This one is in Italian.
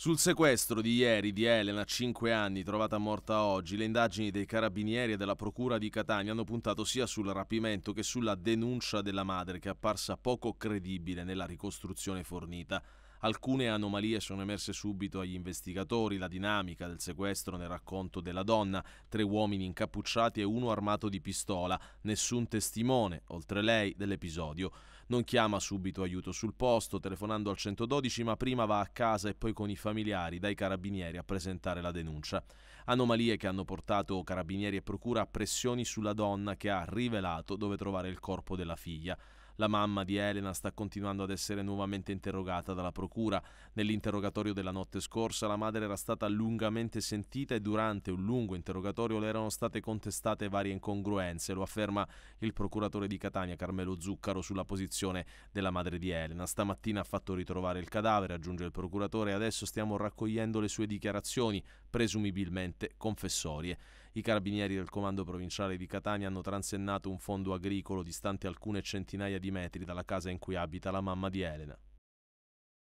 Sul sequestro di ieri di Elena, 5 anni, trovata morta oggi, le indagini dei carabinieri e della procura di Catania hanno puntato sia sul rapimento che sulla denuncia della madre, che è apparsa poco credibile nella ricostruzione fornita. Alcune anomalie sono emerse subito agli investigatori, la dinamica del sequestro nel racconto della donna, tre uomini incappucciati e uno armato di pistola, nessun testimone, oltre lei, dell'episodio. Non chiama subito aiuto sul posto, telefonando al 112, ma prima va a casa e poi con i familiari, dai carabinieri, a presentare la denuncia. Anomalie che hanno portato carabinieri e procura a pressioni sulla donna che ha rivelato dove trovare il corpo della figlia. La mamma di Elena sta continuando ad essere nuovamente interrogata dalla procura. Nell'interrogatorio della notte scorsa la madre era stata lungamente sentita e durante un lungo interrogatorio le erano state contestate varie incongruenze, lo afferma il procuratore di Catania Carmelo Zuccaro sulla posizione della madre di Elena. Stamattina ha fatto ritrovare il cadavere, aggiunge il procuratore, adesso stiamo raccogliendo le sue dichiarazioni presumibilmente confessorie. I carabinieri del comando provinciale di Catania hanno transennato un fondo agricolo distante alcune centinaia di metri dalla casa in cui abita la mamma di Elena.